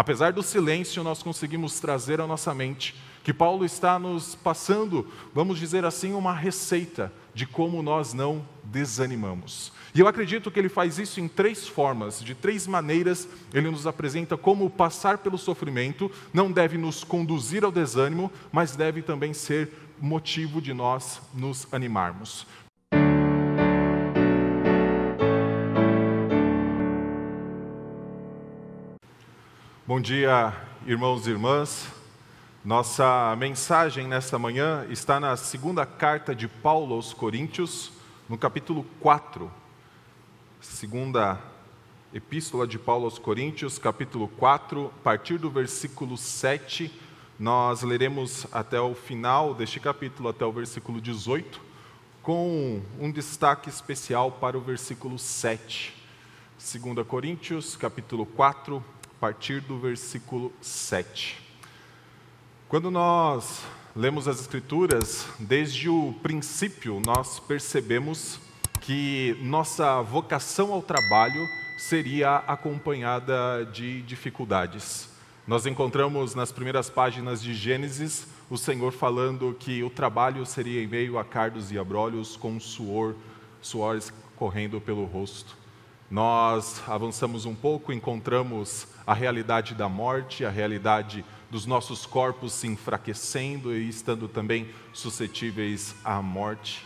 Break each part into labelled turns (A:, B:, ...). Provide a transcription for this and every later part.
A: Apesar do silêncio, nós conseguimos trazer à nossa mente que Paulo está nos passando, vamos dizer assim, uma receita de como nós não desanimamos. E eu acredito que ele faz isso em três formas, de três maneiras. Ele nos apresenta como passar pelo sofrimento não deve nos conduzir ao desânimo, mas deve também ser motivo de nós nos animarmos. Bom dia, irmãos e irmãs. Nossa mensagem nesta manhã está na segunda carta de Paulo aos Coríntios, no capítulo 4. Segunda epístola de Paulo aos Coríntios, capítulo 4, a partir do versículo 7, nós leremos até o final deste capítulo, até o versículo 18, com um destaque especial para o versículo 7. 2 Coríntios, capítulo 4, partir do versículo 7. Quando nós lemos as Escrituras, desde o princípio nós percebemos que nossa vocação ao trabalho seria acompanhada de dificuldades. Nós encontramos nas primeiras páginas de Gênesis o Senhor falando que o trabalho seria em meio a cardos e abrolhos, com suor, suores correndo pelo rosto. Nós avançamos um pouco, encontramos a realidade da morte, a realidade dos nossos corpos se enfraquecendo e estando também suscetíveis à morte.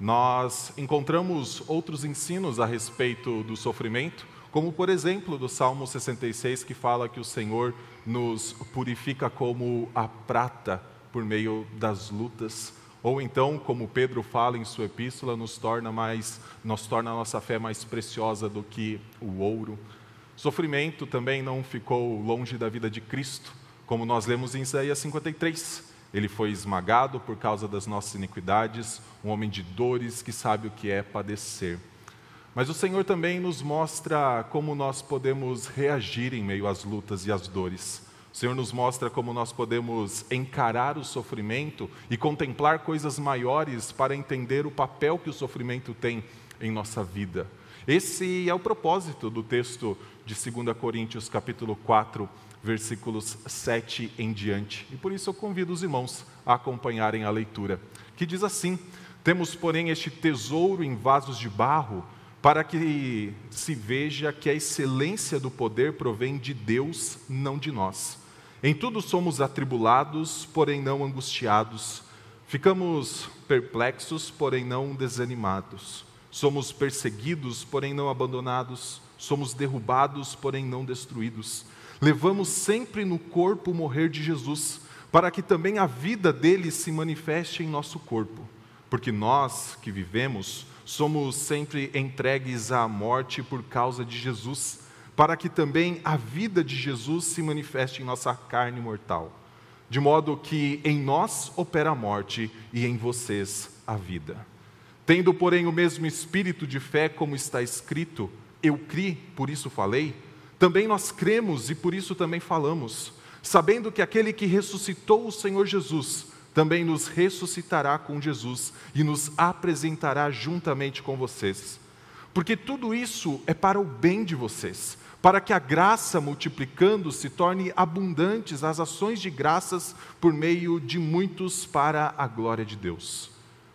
A: Nós encontramos outros ensinos a respeito do sofrimento, como por exemplo do Salmo 66, que fala que o Senhor nos purifica como a prata por meio das lutas. Ou então, como Pedro fala em sua epístola, nos torna mais, nos torna a nossa fé mais preciosa do que o ouro. Sofrimento também não ficou longe da vida de Cristo, como nós lemos em Isaías 53. Ele foi esmagado por causa das nossas iniquidades, um homem de dores que sabe o que é padecer. Mas o Senhor também nos mostra como nós podemos reagir em meio às lutas e às dores. O Senhor nos mostra como nós podemos encarar o sofrimento e contemplar coisas maiores para entender o papel que o sofrimento tem em nossa vida. Esse é o propósito do texto de 2 Coríntios, capítulo 4, versículos 7 em diante. E por isso eu convido os irmãos a acompanharem a leitura, que diz assim: Temos, porém, este tesouro em vasos de barro, para que se veja que a excelência do poder provém de Deus, não de nós. Em tudo somos atribulados, porém não angustiados. Ficamos perplexos, porém não desanimados. Somos perseguidos, porém não abandonados. Somos derrubados, porém não destruídos. Levamos sempre no corpo o morrer de Jesus, para que também a vida dele se manifeste em nosso corpo. Porque nós que vivemos somos sempre entregues à morte por causa de Jesus para que também a vida de Jesus se manifeste em nossa carne mortal, de modo que em nós opera a morte e em vocês a vida. Tendo, porém, o mesmo espírito de fé, como está escrito, eu cri, por isso falei, também nós cremos e por isso também falamos, sabendo que aquele que ressuscitou o Senhor Jesus também nos ressuscitará com Jesus e nos apresentará juntamente com vocês. Porque tudo isso é para o bem de vocês para que a graça, multiplicando-se, torne abundantes as ações de graças por meio de muitos para a glória de Deus.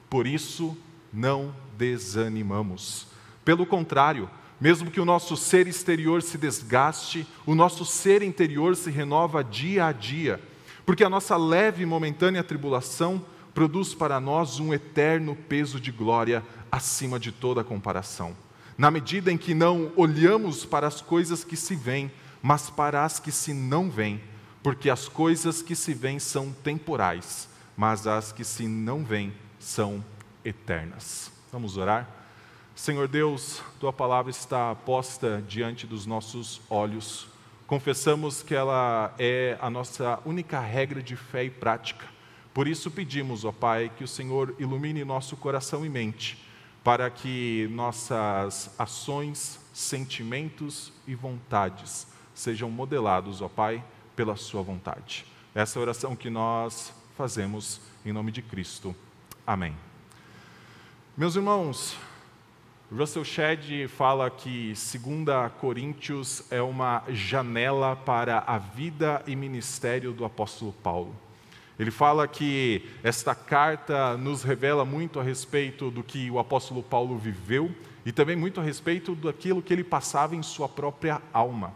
A: Por isso, não desanimamos. Pelo contrário, mesmo que o nosso ser exterior se desgaste, o nosso ser interior se renova dia a dia, porque a nossa leve e momentânea tribulação produz para nós um eterno peso de glória acima de toda comparação na medida em que não olhamos para as coisas que se vêm, mas para as que se não vêm, porque as coisas que se vêm são temporais, mas as que se não vêm são eternas. Vamos orar? Senhor Deus, tua palavra está posta diante dos nossos olhos. Confessamos que ela é a nossa única regra de fé e prática. Por isso pedimos, ó Pai, que o Senhor ilumine nosso coração e mente para que nossas ações, sentimentos e vontades sejam modelados, ó Pai, pela Sua vontade. Essa é a oração que nós fazemos em nome de Cristo. Amém. Meus irmãos, Russell Shedd fala que 2 Coríntios é uma janela para a vida e ministério do apóstolo Paulo. Ele fala que esta carta nos revela muito a respeito do que o apóstolo Paulo viveu e também muito a respeito daquilo que ele passava em sua própria alma.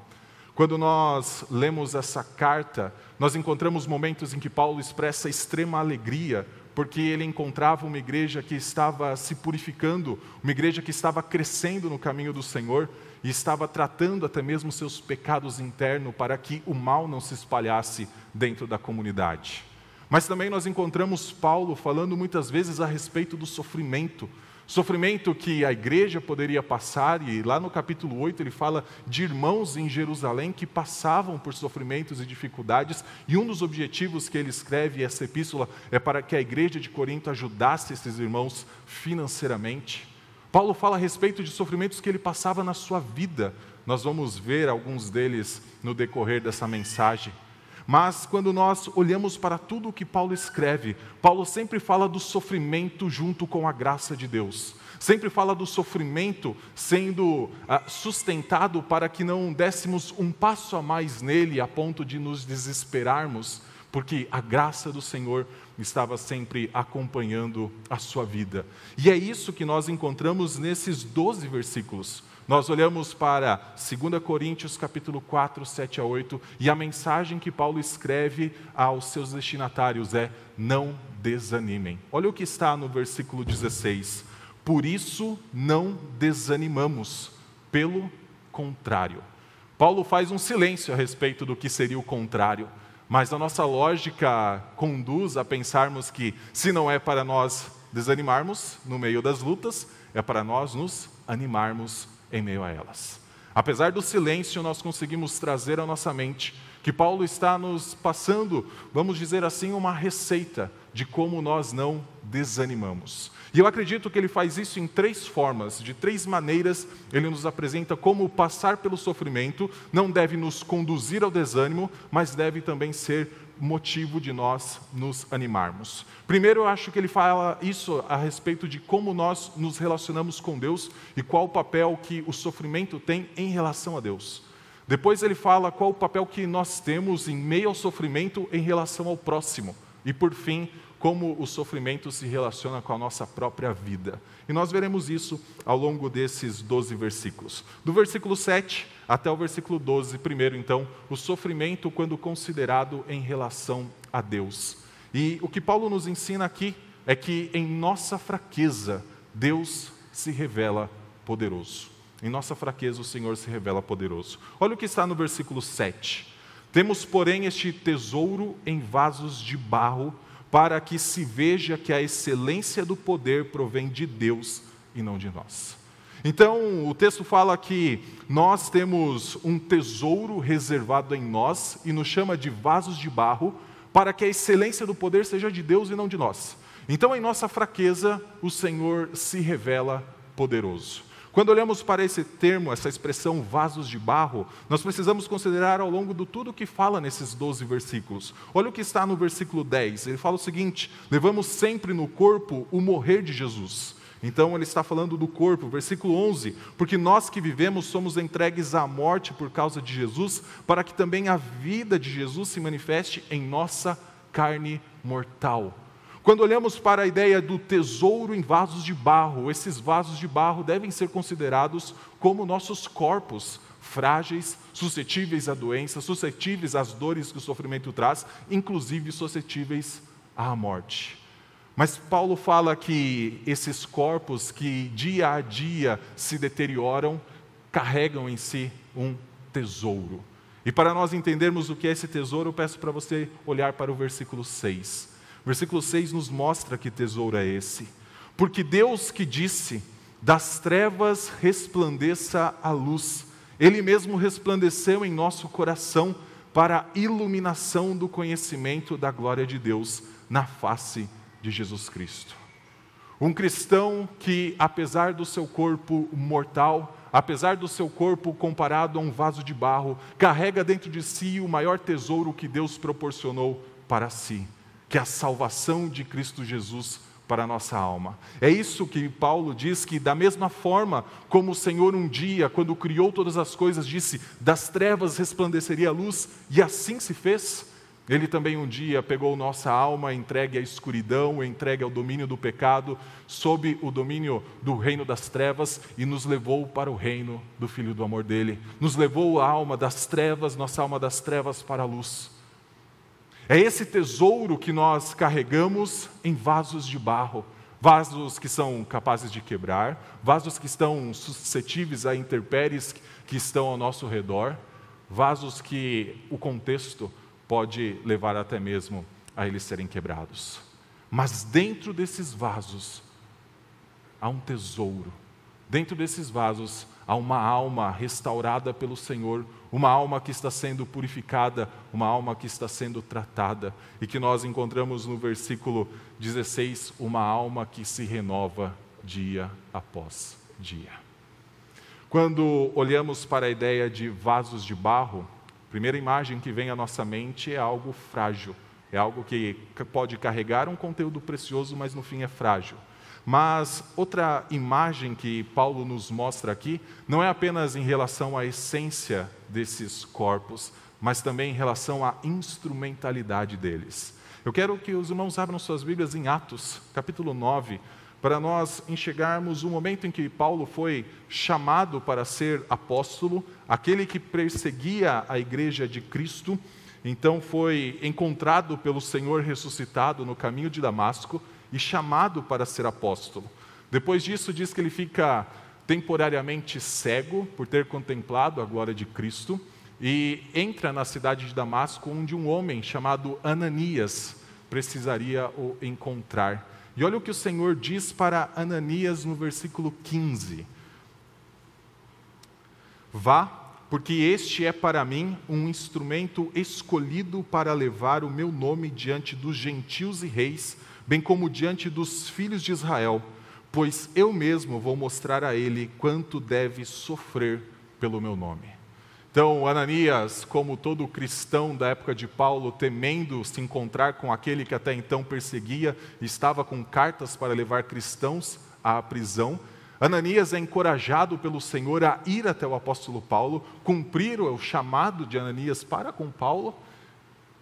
A: Quando nós lemos essa carta, nós encontramos momentos em que Paulo expressa extrema alegria, porque ele encontrava uma igreja que estava se purificando, uma igreja que estava crescendo no caminho do Senhor e estava tratando até mesmo seus pecados internos para que o mal não se espalhasse dentro da comunidade. Mas também nós encontramos Paulo falando muitas vezes a respeito do sofrimento. Sofrimento que a igreja poderia passar, e lá no capítulo 8 ele fala de irmãos em Jerusalém que passavam por sofrimentos e dificuldades, e um dos objetivos que ele escreve essa epístola é para que a igreja de Corinto ajudasse esses irmãos financeiramente. Paulo fala a respeito de sofrimentos que ele passava na sua vida, nós vamos ver alguns deles no decorrer dessa mensagem. Mas quando nós olhamos para tudo o que Paulo escreve, Paulo sempre fala do sofrimento junto com a graça de Deus. Sempre fala do sofrimento sendo ah, sustentado para que não dessemos um passo a mais nele a ponto de nos desesperarmos, porque a graça do Senhor estava sempre acompanhando a sua vida. E é isso que nós encontramos nesses 12 versículos. Nós olhamos para 2 Coríntios capítulo 4, 7 a 8, e a mensagem que Paulo escreve aos seus destinatários é: não desanimem. Olha o que está no versículo 16. Por isso não desanimamos, pelo contrário. Paulo faz um silêncio a respeito do que seria o contrário. Mas a nossa lógica conduz a pensarmos que, se não é para nós desanimarmos no meio das lutas, é para nós nos animarmos em meio a elas. Apesar do silêncio, nós conseguimos trazer à nossa mente que Paulo está nos passando, vamos dizer assim, uma receita de como nós não desanimamos. E eu acredito que ele faz isso em três formas, de três maneiras. Ele nos apresenta como passar pelo sofrimento não deve nos conduzir ao desânimo, mas deve também ser motivo de nós nos animarmos. Primeiro, eu acho que ele fala isso a respeito de como nós nos relacionamos com Deus e qual o papel que o sofrimento tem em relação a Deus. Depois, ele fala qual o papel que nós temos em meio ao sofrimento em relação ao próximo. E, por fim, como o sofrimento se relaciona com a nossa própria vida. E nós veremos isso ao longo desses 12 versículos. Do versículo 7 até o versículo 12, primeiro, então, o sofrimento quando considerado em relação a Deus. E o que Paulo nos ensina aqui é que em nossa fraqueza, Deus se revela poderoso. Em nossa fraqueza, o Senhor se revela poderoso. Olha o que está no versículo 7. Temos, porém, este tesouro em vasos de barro para que se veja que a excelência do poder provém de Deus e não de nós. Então, o texto fala que nós temos um tesouro reservado em nós e nos chama de vasos de barro, para que a excelência do poder seja de Deus e não de nós. Então, em nossa fraqueza, o Senhor se revela poderoso. Quando olhamos para esse termo, essa expressão vasos de barro, nós precisamos considerar ao longo do tudo o que fala nesses 12 versículos. Olha o que está no versículo 10. Ele fala o seguinte: levamos sempre no corpo o morrer de Jesus. Então ele está falando do corpo, versículo 11, porque nós que vivemos somos entregues à morte por causa de Jesus, para que também a vida de Jesus se manifeste em nossa carne mortal. Quando olhamos para a ideia do tesouro em vasos de barro, esses vasos de barro devem ser considerados como nossos corpos frágeis, suscetíveis à doença, suscetíveis às dores que o sofrimento traz, inclusive suscetíveis à morte. Mas Paulo fala que esses corpos que dia a dia se deterioram carregam em si um tesouro. E para nós entendermos o que é esse tesouro, eu peço para você olhar para o versículo 6. Versículo 6 nos mostra que tesouro é esse. Porque Deus que disse: das trevas resplandeça a luz, Ele mesmo resplandeceu em nosso coração para a iluminação do conhecimento da glória de Deus na face de Jesus Cristo. Um cristão que, apesar do seu corpo mortal, apesar do seu corpo comparado a um vaso de barro, carrega dentro de si o maior tesouro que Deus proporcionou para si que é a salvação de Cristo Jesus para a nossa alma. É isso que Paulo diz que, da mesma forma como o Senhor um dia, quando criou todas as coisas, disse: das trevas resplandeceria a luz, e assim se fez. Ele também um dia pegou nossa alma entregue à escuridão, entregue ao domínio do pecado, sob o domínio do reino das trevas e nos levou para o reino do Filho do amor dele. Nos levou a alma das trevas, nossa alma das trevas para a luz. É esse tesouro que nós carregamos em vasos de barro, vasos que são capazes de quebrar, vasos que estão suscetíveis a intempéries que estão ao nosso redor, vasos que o contexto pode levar até mesmo a eles serem quebrados. Mas dentro desses vasos há um tesouro. Dentro desses vasos há uma alma restaurada pelo Senhor uma alma que está sendo purificada, uma alma que está sendo tratada, e que nós encontramos no versículo 16, uma alma que se renova dia após dia. Quando olhamos para a ideia de vasos de barro, a primeira imagem que vem à nossa mente é algo frágil, é algo que pode carregar um conteúdo precioso, mas no fim é frágil. Mas outra imagem que Paulo nos mostra aqui não é apenas em relação à essência desses corpos, mas também em relação à instrumentalidade deles. Eu quero que os irmãos abram suas Bíblias em Atos, capítulo 9, para nós enxergarmos o momento em que Paulo foi chamado para ser apóstolo, aquele que perseguia a igreja de Cristo, então foi encontrado pelo Senhor ressuscitado no caminho de Damasco, e chamado para ser apóstolo. Depois disso, diz que ele fica temporariamente cego por ter contemplado a glória de Cristo e entra na cidade de Damasco, onde um homem chamado Ananias precisaria o encontrar. E olha o que o Senhor diz para Ananias no versículo 15: Vá, porque este é para mim um instrumento escolhido para levar o meu nome diante dos gentios e reis bem como diante dos filhos de Israel, pois eu mesmo vou mostrar a ele quanto deve sofrer pelo meu nome. Então, Ananias, como todo cristão da época de Paulo, temendo se encontrar com aquele que até então perseguia, estava com cartas para levar cristãos à prisão. Ananias é encorajado pelo Senhor a ir até o apóstolo Paulo, cumprir o chamado de Ananias para com Paulo.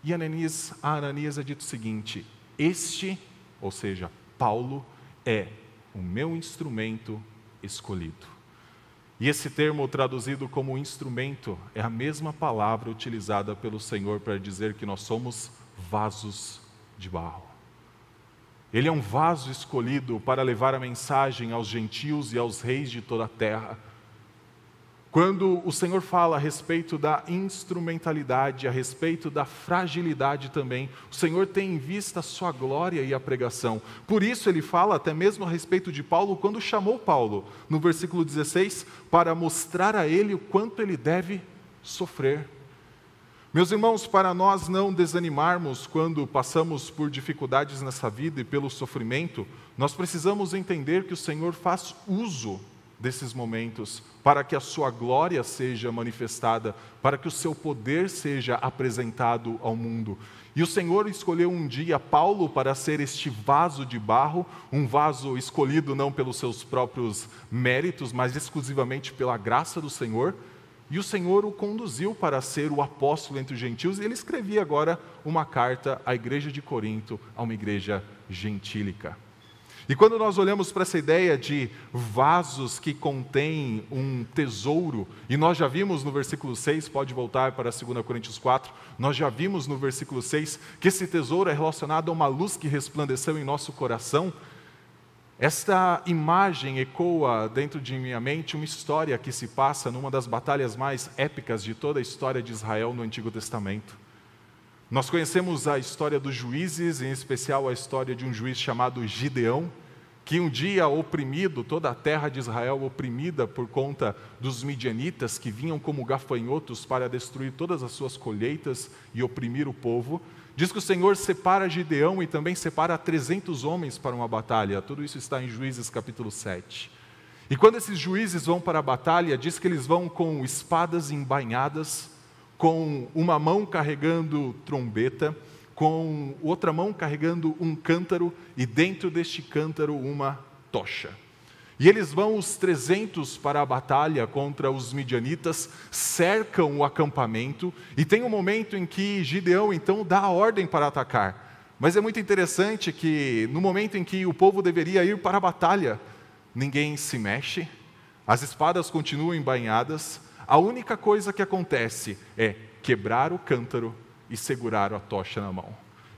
A: E Ananias, a Ananias é dito o seguinte: Este ou seja, Paulo é o meu instrumento escolhido. E esse termo traduzido como instrumento é a mesma palavra utilizada pelo Senhor para dizer que nós somos vasos de barro. Ele é um vaso escolhido para levar a mensagem aos gentios e aos reis de toda a terra quando o Senhor fala a respeito da instrumentalidade, a respeito da fragilidade também, o Senhor tem em vista a sua glória e a pregação. Por isso ele fala até mesmo a respeito de Paulo quando chamou Paulo, no versículo 16, para mostrar a ele o quanto ele deve sofrer. Meus irmãos, para nós não desanimarmos quando passamos por dificuldades nessa vida e pelo sofrimento, nós precisamos entender que o Senhor faz uso desses momentos, para que a sua glória seja manifestada, para que o seu poder seja apresentado ao mundo. E o Senhor escolheu um dia Paulo para ser este vaso de barro, um vaso escolhido não pelos seus próprios méritos, mas exclusivamente pela graça do Senhor. E o Senhor o conduziu para ser o apóstolo entre os gentios, e ele escrevia agora uma carta à igreja de Corinto, a uma igreja gentílica. E quando nós olhamos para essa ideia de vasos que contêm um tesouro, e nós já vimos no versículo 6, pode voltar para 2 Coríntios 4, nós já vimos no versículo 6 que esse tesouro é relacionado a uma luz que resplandeceu em nosso coração. Esta imagem ecoa dentro de minha mente uma história que se passa numa das batalhas mais épicas de toda a história de Israel no Antigo Testamento. Nós conhecemos a história dos juízes, em especial a história de um juiz chamado Gideão, que um dia oprimido, toda a terra de Israel oprimida por conta dos midianitas que vinham como gafanhotos para destruir todas as suas colheitas e oprimir o povo, diz que o Senhor separa Gideão e também separa 300 homens para uma batalha. Tudo isso está em Juízes capítulo 7. E quando esses juízes vão para a batalha, diz que eles vão com espadas embainhadas, com uma mão carregando trombeta, com outra mão carregando um cântaro e dentro deste cântaro uma tocha. E eles vão os 300 para a batalha contra os midianitas, cercam o acampamento e tem um momento em que Gideão então dá a ordem para atacar. Mas é muito interessante que no momento em que o povo deveria ir para a batalha, ninguém se mexe, as espadas continuam embainhadas, a única coisa que acontece é quebrar o cântaro e segurar a tocha na mão.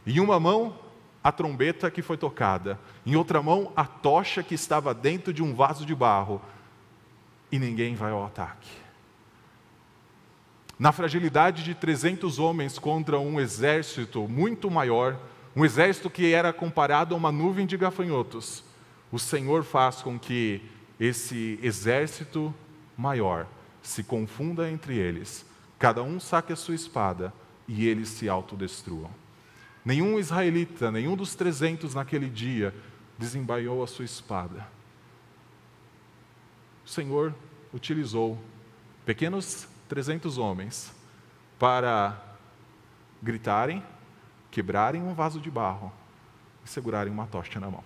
A: Em uma mão, a trombeta que foi tocada, em outra mão, a tocha que estava dentro de um vaso de barro, e ninguém vai ao ataque. Na fragilidade de 300 homens contra um exército muito maior, um exército que era comparado a uma nuvem de gafanhotos, o Senhor faz com que esse exército maior se confunda entre eles, cada um saque a sua espada e eles se autodestruam. Nenhum israelita, nenhum dos trezentos naquele dia desembaiou a sua espada. O Senhor utilizou pequenos 300 homens para gritarem, quebrarem um vaso de barro e segurarem uma tocha na mão.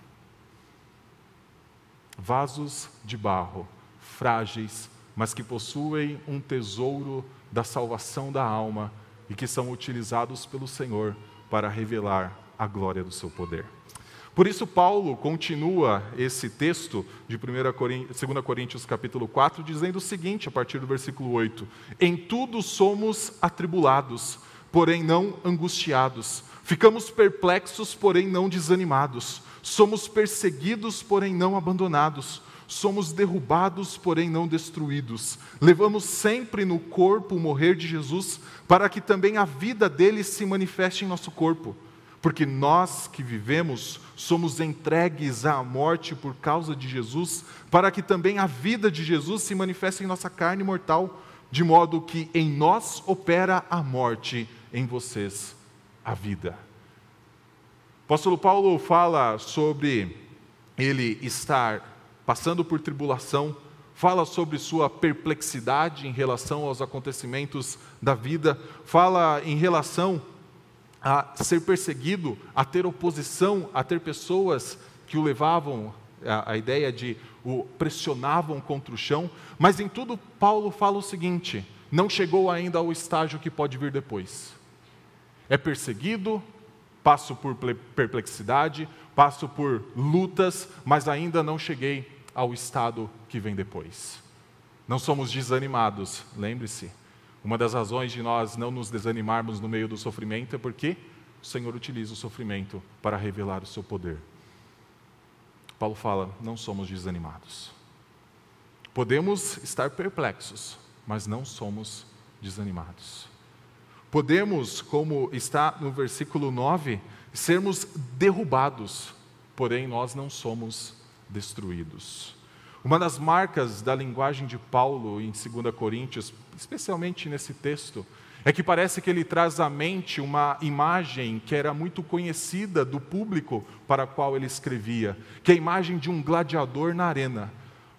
A: Vasos de barro frágeis, mas que possuem um tesouro da salvação da alma e que são utilizados pelo Senhor para revelar a glória do seu poder. Por isso Paulo continua esse texto de 2 Coríntios capítulo 4 dizendo o seguinte a partir do versículo 8: Em tudo somos atribulados, porém não angustiados, ficamos perplexos, porém não desanimados, somos perseguidos, porém não abandonados, somos derrubados, porém não destruídos. Levamos sempre no corpo o morrer de Jesus, para que também a vida dele se manifeste em nosso corpo. Porque nós que vivemos somos entregues à morte por causa de Jesus, para que também a vida de Jesus se manifeste em nossa carne mortal, de modo que em nós opera a morte, em vocês a vida. O apóstolo Paulo fala sobre ele estar passando por tribulação, fala sobre sua perplexidade em relação aos acontecimentos da vida, fala em relação a ser perseguido, a ter oposição, a ter pessoas que o levavam a, a ideia de o pressionavam contra o chão, mas em tudo Paulo fala o seguinte: não chegou ainda ao estágio que pode vir depois. É perseguido, passo por perplexidade, passo por lutas, mas ainda não cheguei ao estado que vem depois. Não somos desanimados, lembre-se. Uma das razões de nós não nos desanimarmos no meio do sofrimento é porque o Senhor utiliza o sofrimento para revelar o seu poder. Paulo fala: não somos desanimados. Podemos estar perplexos, mas não somos desanimados. Podemos, como está no versículo 9, sermos derrubados, porém nós não somos destruídos. Uma das marcas da linguagem de Paulo em 2 Coríntios, especialmente nesse texto, é que parece que ele traz à mente uma imagem que era muito conhecida do público para qual ele escrevia, que é a imagem de um gladiador na arena.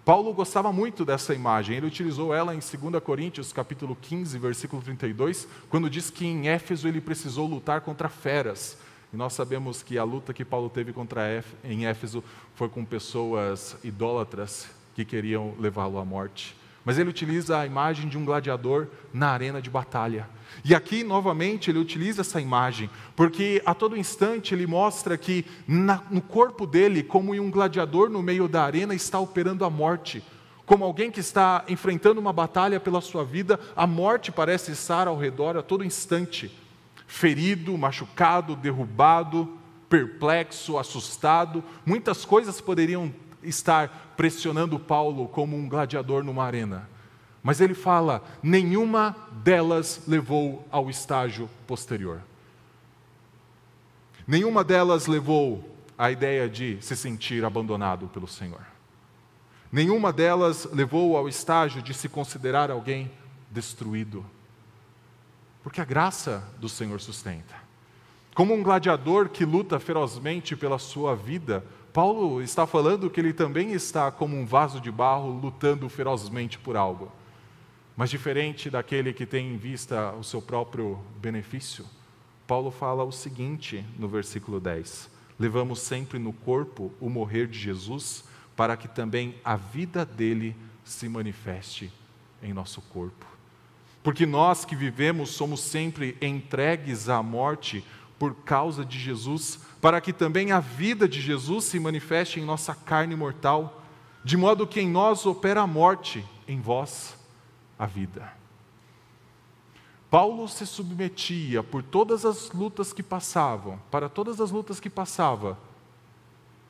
A: Paulo gostava muito dessa imagem, ele utilizou ela em 2 Coríntios capítulo 15, versículo 32, quando diz que em Éfeso ele precisou lutar contra feras, e nós sabemos que a luta que Paulo teve contra Éf em Éfeso foi com pessoas idólatras que queriam levá-lo à morte. Mas ele utiliza a imagem de um gladiador na arena de batalha. E aqui, novamente, ele utiliza essa imagem, porque a todo instante ele mostra que na, no corpo dele, como em um gladiador no meio da arena, está operando a morte. Como alguém que está enfrentando uma batalha pela sua vida, a morte parece estar ao redor a todo instante ferido, machucado, derrubado, perplexo, assustado. Muitas coisas poderiam estar pressionando Paulo como um gladiador numa arena. Mas ele fala: nenhuma delas levou ao estágio posterior. Nenhuma delas levou à ideia de se sentir abandonado pelo Senhor. Nenhuma delas levou ao estágio de se considerar alguém destruído porque a graça do Senhor sustenta. Como um gladiador que luta ferozmente pela sua vida, Paulo está falando que ele também está como um vaso de barro lutando ferozmente por algo. Mas diferente daquele que tem em vista o seu próprio benefício, Paulo fala o seguinte no versículo 10: Levamos sempre no corpo o morrer de Jesus, para que também a vida dele se manifeste em nosso corpo. Porque nós que vivemos somos sempre entregues à morte por causa de Jesus, para que também a vida de Jesus se manifeste em nossa carne mortal, de modo que em nós opera a morte, em vós a vida. Paulo se submetia por todas as lutas que passavam, para todas as lutas que passava,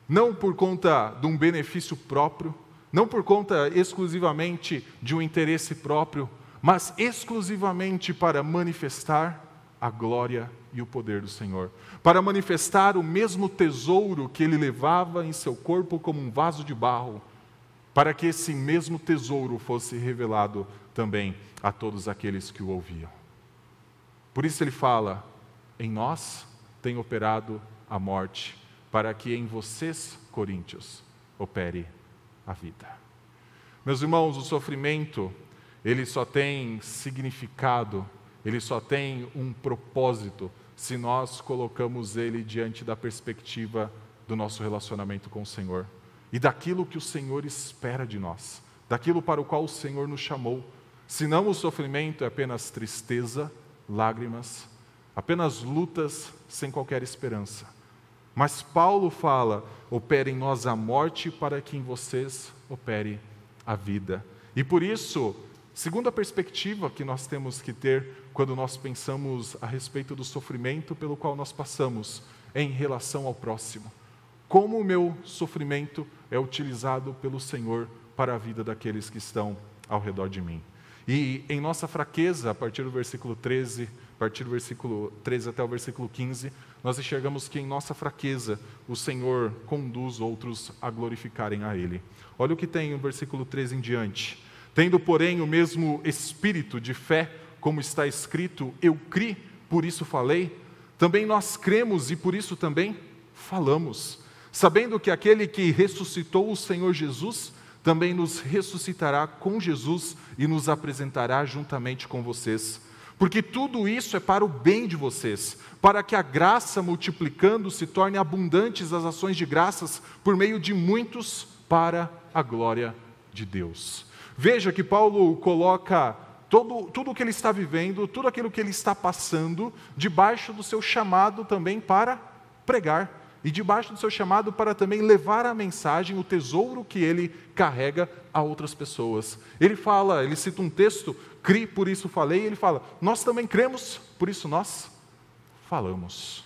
A: não por conta de um benefício próprio, não por conta exclusivamente de um interesse próprio, mas exclusivamente para manifestar a glória e o poder do Senhor, para manifestar o mesmo tesouro que ele levava em seu corpo como um vaso de barro, para que esse mesmo tesouro fosse revelado também a todos aqueles que o ouviam. Por isso ele fala: em nós tem operado a morte, para que em vocês, coríntios, opere a vida. Meus irmãos, o sofrimento ele só tem significado, ele só tem um propósito se nós colocamos ele diante da perspectiva do nosso relacionamento com o Senhor e daquilo que o Senhor espera de nós, daquilo para o qual o Senhor nos chamou. Senão o sofrimento é apenas tristeza, lágrimas, apenas lutas sem qualquer esperança. Mas Paulo fala: opere em nós a morte para que em vocês opere a vida. E por isso, Segunda perspectiva que nós temos que ter quando nós pensamos a respeito do sofrimento pelo qual nós passamos em relação ao próximo. Como o meu sofrimento é utilizado pelo Senhor para a vida daqueles que estão ao redor de mim. E em nossa fraqueza, a partir do versículo 13, a partir do versículo 13 até o versículo 15, nós enxergamos que em nossa fraqueza o Senhor conduz outros a glorificarem a Ele. Olha o que tem no versículo 13 em diante. Tendo, porém, o mesmo espírito de fé, como está escrito, eu cri, por isso falei, também nós cremos e por isso também falamos, sabendo que aquele que ressuscitou o Senhor Jesus também nos ressuscitará com Jesus e nos apresentará juntamente com vocês. Porque tudo isso é para o bem de vocês, para que a graça multiplicando se torne abundantes as ações de graças por meio de muitos para a glória de Deus. Veja que Paulo coloca todo, tudo o que ele está vivendo, tudo aquilo que ele está passando, debaixo do seu chamado também para pregar e debaixo do seu chamado para também levar a mensagem, o tesouro que ele carrega a outras pessoas. Ele fala, ele cita um texto, cri, por isso falei, e ele fala: Nós também cremos, por isso nós falamos.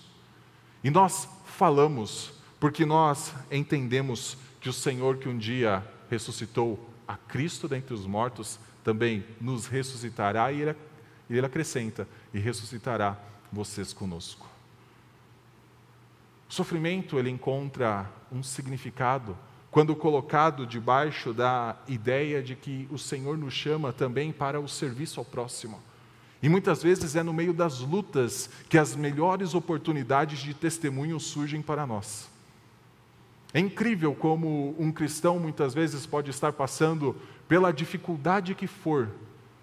A: E nós falamos porque nós entendemos que o Senhor que um dia ressuscitou a Cristo dentre os mortos, também nos ressuscitará. E ele, ele acrescenta: e ressuscitará vocês conosco. O sofrimento ele encontra um significado quando colocado debaixo da ideia de que o Senhor nos chama também para o serviço ao próximo. E muitas vezes é no meio das lutas que as melhores oportunidades de testemunho surgem para nós. É incrível como um cristão muitas vezes pode estar passando pela dificuldade que for,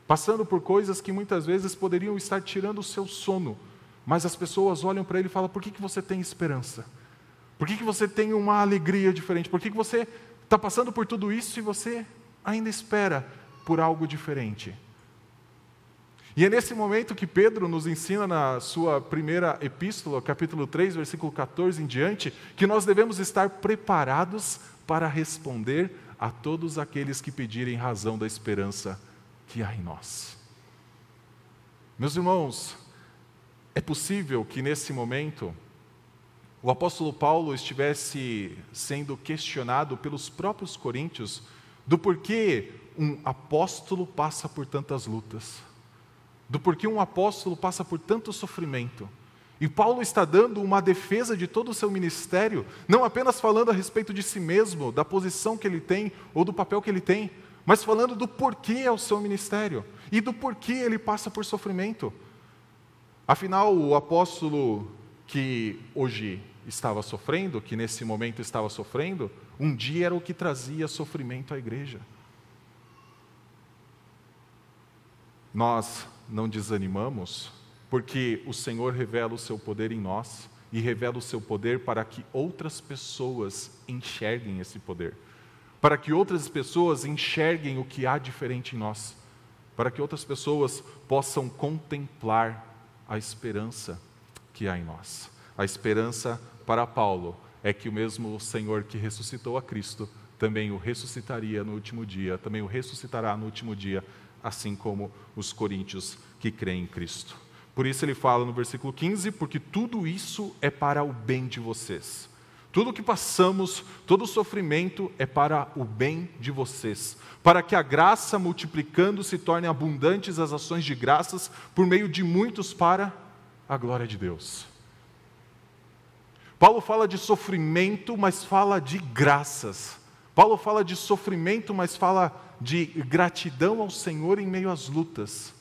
A: passando por coisas que muitas vezes poderiam estar tirando o seu sono, mas as pessoas olham para ele e falam: por que, que você tem esperança? Por que, que você tem uma alegria diferente? Por que, que você está passando por tudo isso e você ainda espera por algo diferente? E é nesse momento que Pedro nos ensina na sua primeira epístola, capítulo 3, versículo 14 em diante, que nós devemos estar preparados para responder a todos aqueles que pedirem razão da esperança que há em nós. Meus irmãos, é possível que nesse momento o apóstolo Paulo estivesse sendo questionado pelos próprios coríntios do porquê um apóstolo passa por tantas lutas do porquê um apóstolo passa por tanto sofrimento. E Paulo está dando uma defesa de todo o seu ministério, não apenas falando a respeito de si mesmo, da posição que ele tem ou do papel que ele tem, mas falando do porquê é o seu ministério e do porquê ele passa por sofrimento. Afinal, o apóstolo que hoje estava sofrendo, que nesse momento estava sofrendo, um dia era o que trazia sofrimento à igreja. Nós não desanimamos, porque o Senhor revela o seu poder em nós e revela o seu poder para que outras pessoas enxerguem esse poder, para que outras pessoas enxerguem o que há diferente em nós, para que outras pessoas possam contemplar a esperança que há em nós. A esperança para Paulo é que o mesmo Senhor que ressuscitou a Cristo também o ressuscitaria no último dia, também o ressuscitará no último dia assim como os coríntios que creem em Cristo. Por isso ele fala no versículo 15: porque tudo isso é para o bem de vocês. Tudo o que passamos, todo o sofrimento é para o bem de vocês, para que a graça multiplicando se torne abundantes as ações de graças por meio de muitos para a glória de Deus. Paulo fala de sofrimento, mas fala de graças. Paulo fala de sofrimento, mas fala de gratidão ao Senhor em meio às lutas.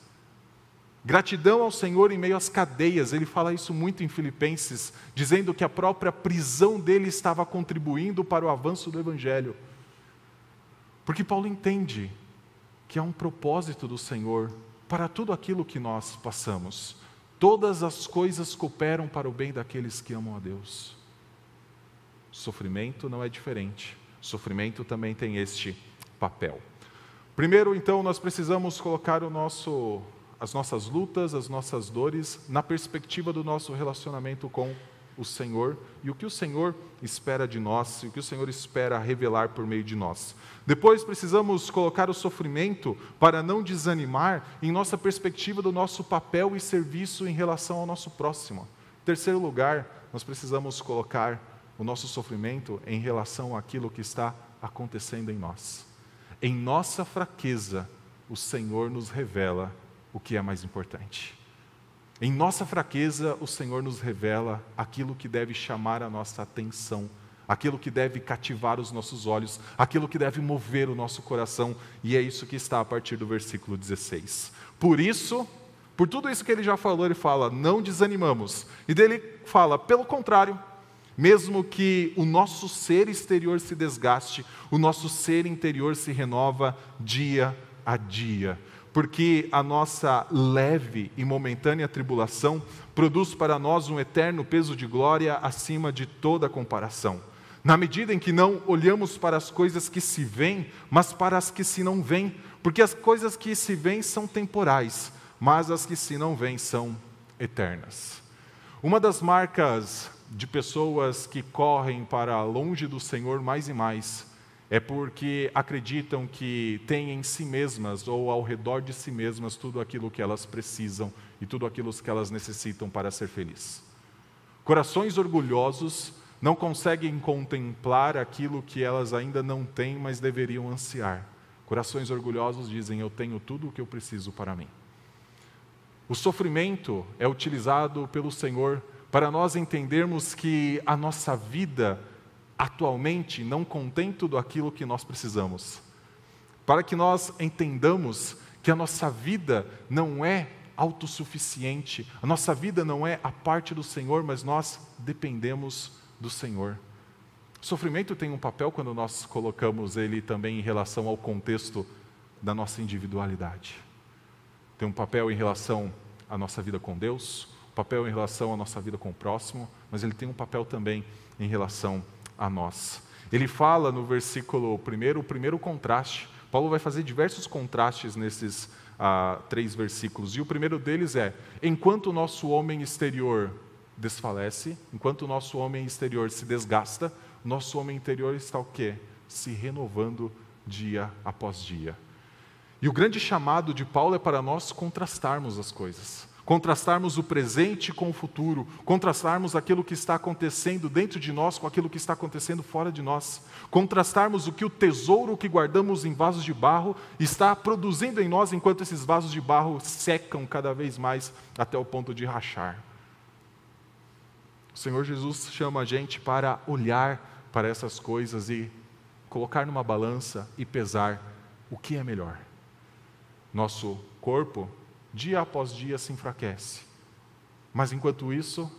A: Gratidão ao Senhor em meio às cadeias, ele fala isso muito em Filipenses, dizendo que a própria prisão dele estava contribuindo para o avanço do Evangelho. Porque Paulo entende que há um propósito do Senhor para tudo aquilo que nós passamos. Todas as coisas cooperam para o bem daqueles que amam a Deus. Sofrimento não é diferente, sofrimento também tem este papel. Primeiro, então, nós precisamos colocar nosso, as nossas lutas, as nossas dores, na perspectiva do nosso relacionamento com o Senhor e o que o Senhor espera de nós e o que o Senhor espera revelar por meio de nós. Depois, precisamos colocar o sofrimento para não desanimar em nossa perspectiva do nosso papel e serviço em relação ao nosso próximo. Terceiro lugar, nós precisamos colocar o nosso sofrimento em relação àquilo que está acontecendo em nós. Em nossa fraqueza, o Senhor nos revela o que é mais importante. Em nossa fraqueza, o Senhor nos revela aquilo que deve chamar a nossa atenção, aquilo que deve cativar os nossos olhos, aquilo que deve mover o nosso coração, e é isso que está a partir do versículo 16. Por isso, por tudo isso que ele já falou, ele fala: não desanimamos. E dele fala: pelo contrário, mesmo que o nosso ser exterior se desgaste, o nosso ser interior se renova dia a dia, porque a nossa leve e momentânea tribulação produz para nós um eterno peso de glória acima de toda comparação. Na medida em que não olhamos para as coisas que se vêm, mas para as que se não vêm, porque as coisas que se vêm são temporais, mas as que se não vêm são eternas. Uma das marcas de pessoas que correm para longe do Senhor mais e mais é porque acreditam que têm em si mesmas ou ao redor de si mesmas tudo aquilo que elas precisam e tudo aquilo que elas necessitam para ser feliz. Corações orgulhosos não conseguem contemplar aquilo que elas ainda não têm, mas deveriam ansiar. Corações orgulhosos dizem: Eu tenho tudo o que eu preciso para mim. O sofrimento é utilizado pelo Senhor para nós entendermos que a nossa vida atualmente não contém tudo aquilo que nós precisamos. Para que nós entendamos que a nossa vida não é autossuficiente, a nossa vida não é a parte do Senhor, mas nós dependemos do Senhor. O sofrimento tem um papel quando nós colocamos ele também em relação ao contexto da nossa individualidade. Tem um papel em relação à nossa vida com Deus, papel em relação à nossa vida com o próximo, mas ele tem um papel também em relação a nós. Ele fala no versículo primeiro, o primeiro contraste. Paulo vai fazer diversos contrastes nesses ah, três versículos. E o primeiro deles é: enquanto o nosso homem exterior desfalece, enquanto o nosso homem exterior se desgasta, nosso homem interior está o quê? Se renovando dia após dia. E o grande chamado de Paulo é para nós contrastarmos as coisas contrastarmos o presente com o futuro, contrastarmos aquilo que está acontecendo dentro de nós com aquilo que está acontecendo fora de nós, contrastarmos o que o tesouro que guardamos em vasos de barro está produzindo em nós enquanto esses vasos de barro secam cada vez mais até o ponto de rachar. O Senhor Jesus chama a gente para olhar para essas coisas e colocar numa balança e pesar o que é melhor. Nosso corpo dia após dia se enfraquece. Mas enquanto isso,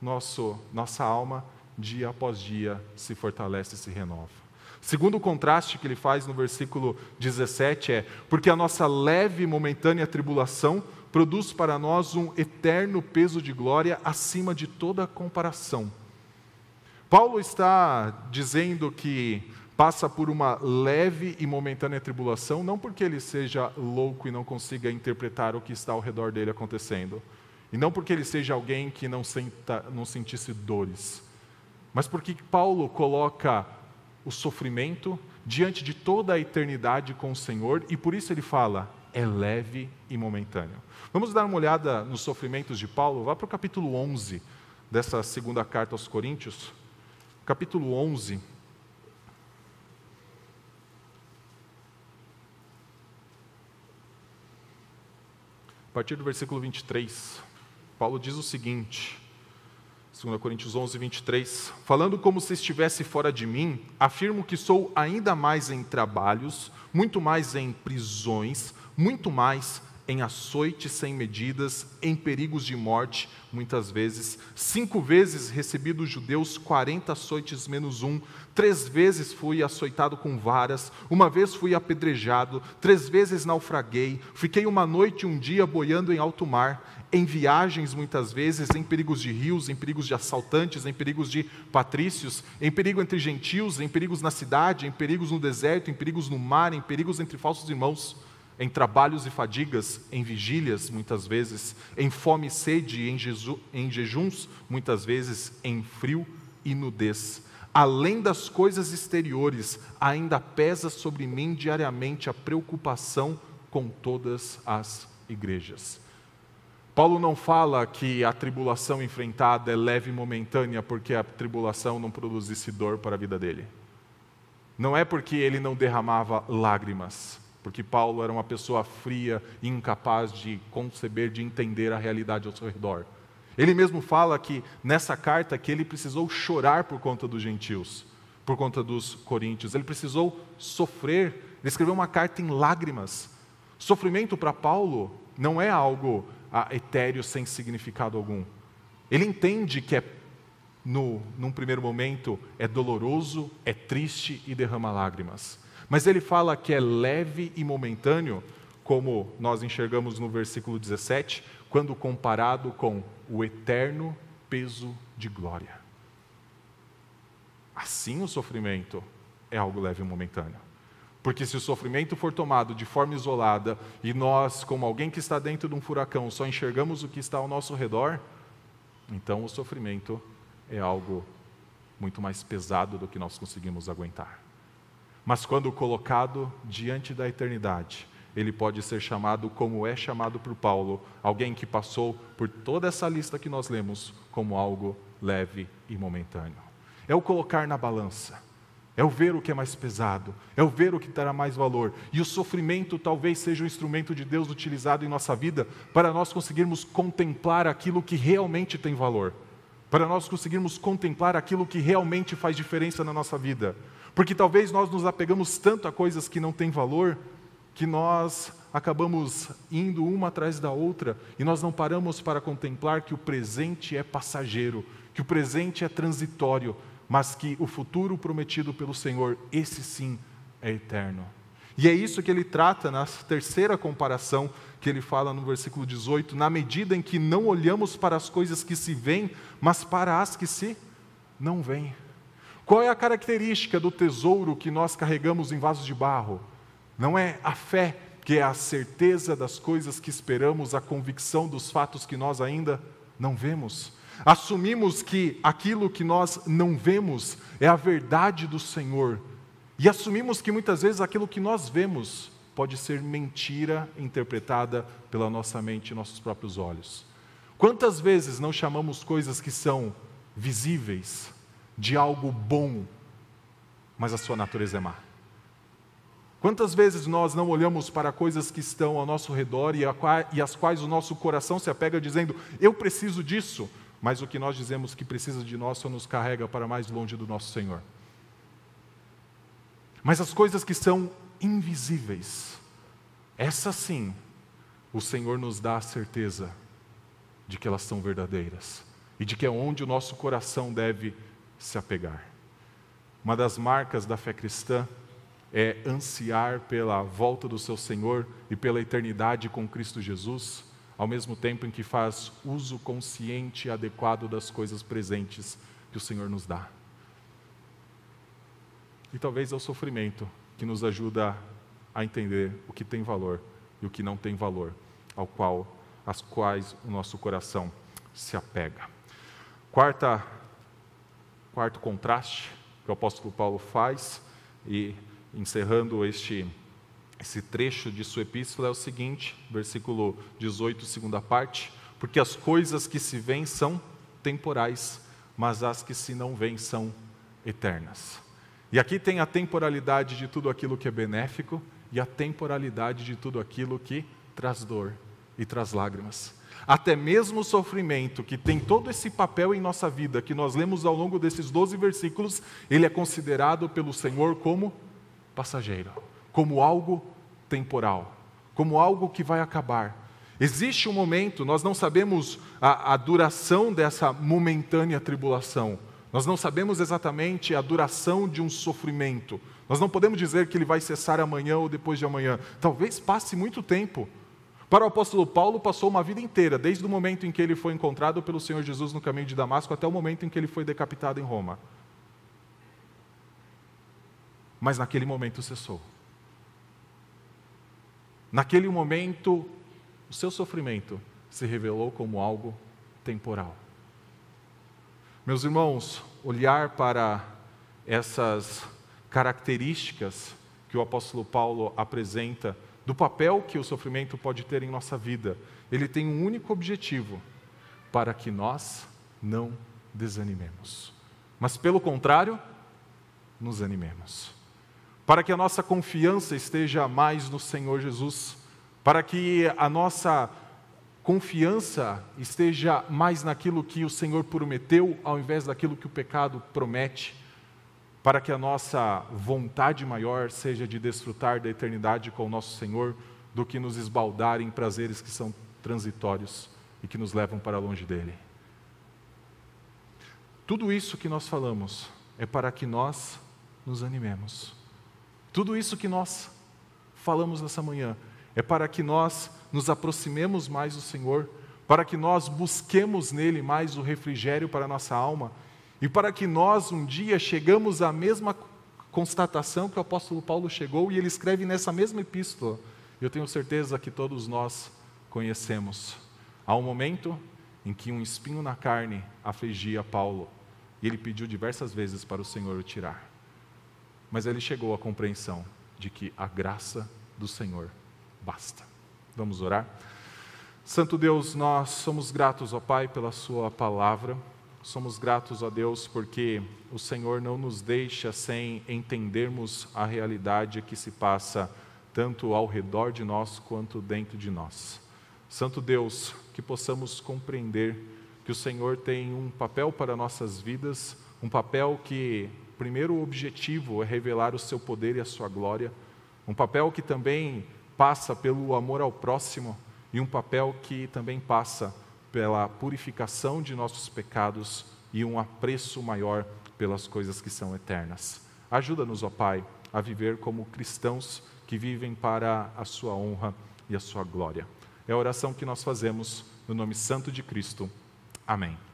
A: nosso, nossa alma, dia após dia, se fortalece e se renova. Segundo o contraste que ele faz no versículo 17 é: porque a nossa leve e momentânea tribulação produz para nós um eterno peso de glória acima de toda comparação. Paulo está dizendo que passa por uma leve e momentânea tribulação, não porque ele seja louco e não consiga interpretar o que está ao redor dele acontecendo, e não porque ele seja alguém que não, senta, não sentisse dores, mas porque Paulo coloca o sofrimento diante de toda a eternidade com o Senhor, e por isso ele fala: é leve e momentâneo. Vamos dar uma olhada nos sofrimentos de Paulo, vá para o capítulo 11 dessa segunda carta aos Coríntios. Capítulo 11, A partir do versículo 23, Paulo diz o seguinte, 2 Coríntios 11, 23: Falando como se estivesse fora de mim, afirmo que sou ainda mais em trabalhos, muito mais em prisões, muito mais em açoites sem medidas, em perigos de morte, muitas vezes. Cinco vezes recebi dos judeus 40 açoites menos um. Três vezes fui açoitado com varas. Uma vez fui apedrejado. Três vezes naufraguei. Fiquei uma noite e um dia boiando em alto mar. Em viagens, muitas vezes, em perigos de rios, em perigos de assaltantes, em perigos de patrícios, em perigo entre gentios, em perigos na cidade, em perigos no deserto, em perigos no mar, em perigos entre falsos irmãos em trabalhos e fadigas, em vigílias, muitas vezes, em fome e sede, em, em jejuns, muitas vezes, em frio e nudez. Além das coisas exteriores, ainda pesa sobre mim diariamente a preocupação com todas as igrejas. Paulo não fala que a tribulação enfrentada é leve e momentânea porque a tribulação não produzisse dor para a vida dele. Não é porque ele não derramava lágrimas, porque Paulo era uma pessoa fria e incapaz de conceber, de entender a realidade ao seu redor. Ele mesmo fala que nessa carta que ele precisou chorar por conta dos gentios, por conta dos coríntios, ele precisou sofrer, ele escreveu uma carta em lágrimas. Sofrimento para Paulo não é algo ah, etéreo sem significado algum. Ele entende que é no, num primeiro momento é doloroso, é triste e derrama lágrimas. Mas ele fala que é leve e momentâneo, como nós enxergamos no versículo 17, quando comparado com o eterno peso de glória. Assim, o sofrimento é algo leve e momentâneo. Porque se o sofrimento for tomado de forma isolada e nós, como alguém que está dentro de um furacão, só enxergamos o que está ao nosso redor, então o sofrimento é algo muito mais pesado do que nós conseguimos aguentar. Mas quando colocado diante da eternidade, ele pode ser chamado, como é chamado por Paulo, alguém que passou por toda essa lista que nós lemos, como algo leve e momentâneo. É o colocar na balança, é o ver o que é mais pesado, é o ver o que terá mais valor. E o sofrimento talvez seja o instrumento de Deus utilizado em nossa vida para nós conseguirmos contemplar aquilo que realmente tem valor, para nós conseguirmos contemplar aquilo que realmente faz diferença na nossa vida. Porque talvez nós nos apegamos tanto a coisas que não têm valor, que nós acabamos indo uma atrás da outra e nós não paramos para contemplar que o presente é passageiro, que o presente é transitório, mas que o futuro prometido pelo Senhor, esse sim é eterno. E é isso que ele trata na terceira comparação que ele fala no versículo 18: na medida em que não olhamos para as coisas que se veem, mas para as que se não veem. Qual é a característica do tesouro que nós carregamos em vasos de barro? Não é a fé, que é a certeza das coisas que esperamos, a convicção dos fatos que nós ainda não vemos. Assumimos que aquilo que nós não vemos é a verdade do Senhor. E assumimos que muitas vezes aquilo que nós vemos pode ser mentira interpretada pela nossa mente e nossos próprios olhos. Quantas vezes não chamamos coisas que são visíveis de algo bom, mas a sua natureza é má. Quantas vezes nós não olhamos para coisas que estão ao nosso redor e, às quais o nosso coração se apega dizendo, eu preciso disso, mas o que nós dizemos que precisa de nós só nos carrega para mais longe do nosso Senhor. Mas as coisas que são invisíveis, essas sim, o Senhor nos dá a certeza de que elas são verdadeiras e de que é onde o nosso coração deve se apegar. Uma das marcas da fé cristã é ansiar pela volta do seu Senhor e pela eternidade com Cristo Jesus, ao mesmo tempo em que faz uso consciente e adequado das coisas presentes que o Senhor nos dá. E talvez é o sofrimento que nos ajuda a entender o que tem valor e o que não tem valor, ao qual as quais o nosso coração se apega. Quarta quarto contraste que o apóstolo Paulo faz, e encerrando este, esse trecho de sua epístola, é o seguinte, versículo 18, segunda parte: Porque as coisas que se veem são temporais, mas as que se não veem são eternas. E aqui tem a temporalidade de tudo aquilo que é benéfico e a temporalidade de tudo aquilo que traz dor e traz lágrimas. Até mesmo o sofrimento, que tem todo esse papel em nossa vida, que nós lemos ao longo desses 12 versículos, ele é considerado pelo Senhor como passageiro, como algo temporal, como algo que vai acabar. Existe um momento, nós não sabemos a, a duração dessa momentânea tribulação, nós não sabemos exatamente a duração de um sofrimento, nós não podemos dizer que ele vai cessar amanhã ou depois de amanhã, talvez passe muito tempo. Para o apóstolo Paulo, passou uma vida inteira, desde o momento em que ele foi encontrado pelo Senhor Jesus no caminho de Damasco até o momento em que ele foi decapitado em Roma. Mas naquele momento cessou. Naquele momento, o seu sofrimento se revelou como algo temporal. Meus irmãos, olhar para essas características que o apóstolo Paulo apresenta do papel que o sofrimento pode ter em nossa vida. Ele tem um único objetivo: para que nós não desanimemos, mas pelo contrário, nos animemos. Para que a nossa confiança esteja mais no Senhor Jesus, para que a nossa confiança esteja mais naquilo que o Senhor prometeu ao invés daquilo que o pecado promete para que a nossa vontade maior seja de desfrutar da eternidade com o nosso Senhor, do que nos esbaldar em prazeres que são transitórios e que nos levam para longe dele. Tudo isso que nós falamos é para que nós nos animemos. Tudo isso que nós falamos nessa manhã é para que nós nos aproximemos mais do Senhor, para que nós busquemos nele mais o refrigério para a nossa alma e para que nós um dia chegamos à mesma constatação que o apóstolo Paulo chegou e ele escreve nessa mesma epístola. Eu tenho certeza que todos nós conhecemos. Há um momento em que um espinho na carne afligia Paulo e ele pediu diversas vezes para o Senhor o tirar. Mas ele chegou à compreensão de que a graça do Senhor basta. Vamos orar? Santo Deus, nós somos gratos, ó Pai, pela Sua palavra. Somos gratos a Deus porque o Senhor não nos deixa sem entendermos a realidade que se passa tanto ao redor de nós quanto dentro de nós. Santo Deus, que possamos compreender que o Senhor tem um papel para nossas vidas, um papel que primeiro objetivo é revelar o seu poder e a sua glória, um papel que também passa pelo amor ao próximo e um papel que também passa pela purificação de nossos pecados e um apreço maior pelas coisas que são eternas. Ajuda-nos, ó Pai, a viver como cristãos que vivem para a Sua honra e a Sua glória. É a oração que nós fazemos no nome santo de Cristo. Amém.